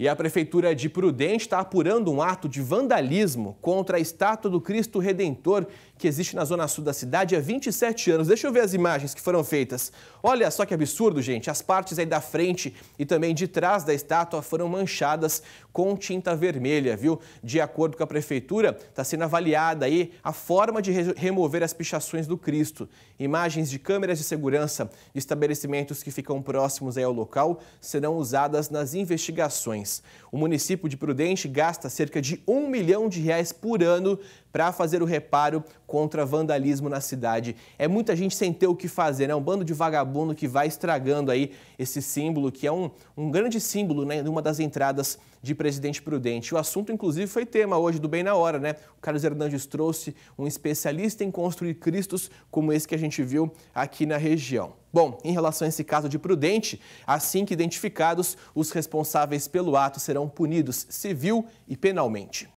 E a Prefeitura de Prudente está apurando um ato de vandalismo contra a estátua do Cristo Redentor que existe na zona sul da cidade há 27 anos. Deixa eu ver as imagens que foram feitas. Olha só que absurdo, gente. As partes aí da frente e também de trás da estátua foram manchadas com tinta vermelha, viu? De acordo com a Prefeitura, está sendo avaliada aí a forma de remover as pichações do Cristo. Imagens de câmeras de segurança de estabelecimentos que ficam próximos aí ao local serão usadas nas investigações. O município de Prudente gasta cerca de um milhão de reais por ano para fazer o reparo contra vandalismo na cidade. É muita gente sem ter o que fazer, né? Um bando de vagabundo que vai estragando aí esse símbolo, que é um, um grande símbolo, né? Uma das entradas de Presidente Prudente. O assunto, inclusive, foi tema hoje do Bem na Hora, né? O Carlos Hernandes trouxe um especialista em construir Cristos como esse que a gente viu aqui na região. Bom, em relação a esse caso de Prudente, assim que identificados, os responsáveis pelo ato serão punidos civil e penalmente.